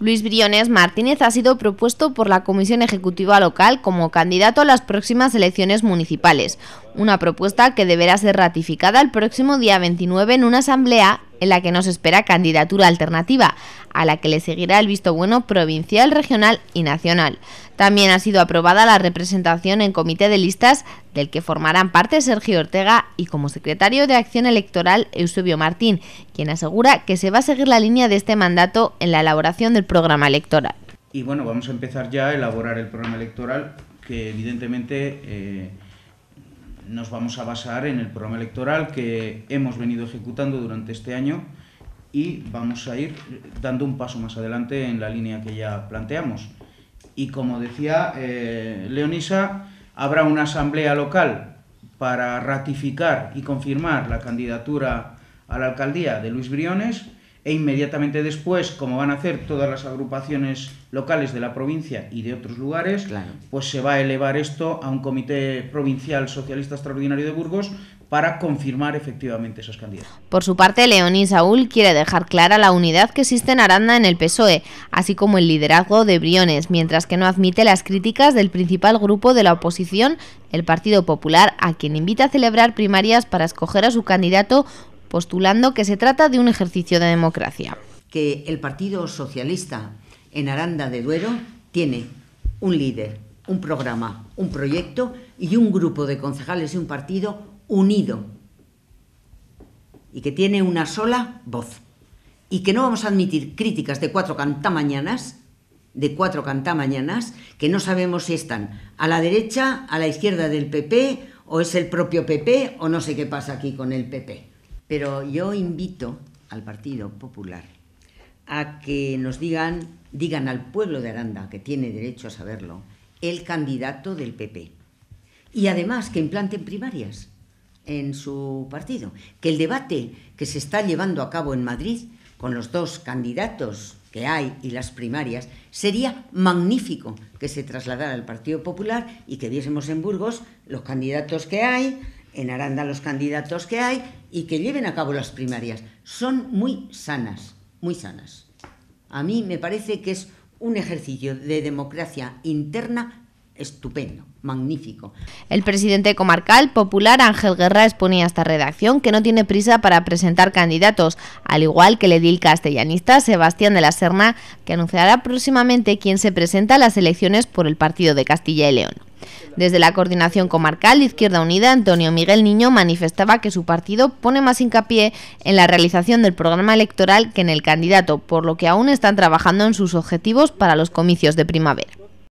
Luis Briones Martínez ha sido propuesto por la Comisión Ejecutiva Local como candidato a las próximas elecciones municipales, una propuesta que deberá ser ratificada el próximo día 29 en una asamblea en la que nos espera candidatura alternativa, a la que le seguirá el visto bueno provincial, regional y nacional. También ha sido aprobada la representación en comité de listas del que formarán parte Sergio Ortega y como secretario de Acción Electoral Eusebio Martín, quien asegura que se va a seguir la línea de este mandato en la elaboración del programa electoral. Y bueno, vamos a empezar ya a elaborar el programa electoral que evidentemente... Eh, nos vamos a basar en el programa electoral que hemos venido ejecutando durante este año y vamos a ir dando un paso más adelante en la línea que ya planteamos. Y como decía eh, Leonisa, habrá una asamblea local para ratificar y confirmar la candidatura a la alcaldía de Luis Briones e inmediatamente después, como van a hacer todas las agrupaciones locales de la provincia y de otros lugares, pues se va a elevar esto a un comité provincial socialista extraordinario de Burgos para confirmar efectivamente esas candidaturas. Por su parte, León Saúl quiere dejar clara la unidad que existe en Aranda en el PSOE, así como el liderazgo de Briones, mientras que no admite las críticas del principal grupo de la oposición, el Partido Popular, a quien invita a celebrar primarias para escoger a su candidato postulando que se trata de un ejercicio de democracia. Que el Partido Socialista en Aranda de Duero tiene un líder, un programa, un proyecto y un grupo de concejales y un partido unido y que tiene una sola voz y que no vamos a admitir críticas de cuatro cantamañanas de cuatro cantamañanas que no sabemos si están a la derecha, a la izquierda del PP o es el propio PP o no sé qué pasa aquí con el PP. Pero yo invito al Partido Popular a que nos digan, digan al pueblo de Aranda, que tiene derecho a saberlo, el candidato del PP. Y además que implanten primarias en su partido. Que el debate que se está llevando a cabo en Madrid con los dos candidatos que hay y las primarias, sería magnífico que se trasladara al Partido Popular y que viésemos en Burgos los candidatos que hay, en Aranda los candidatos que hay y que lleven a cabo las primarias. Son muy sanas, muy sanas. A mí me parece que es un ejercicio de democracia interna estupendo, magnífico. El presidente comarcal popular Ángel Guerra exponía esta redacción que no tiene prisa para presentar candidatos, al igual que el edil castellanista Sebastián de la Serna, que anunciará próximamente quién se presenta a las elecciones por el partido de Castilla y León. Desde la coordinación comarcal de Izquierda Unida, Antonio Miguel Niño manifestaba que su partido pone más hincapié en la realización del programa electoral que en el candidato, por lo que aún están trabajando en sus objetivos para los comicios de primavera.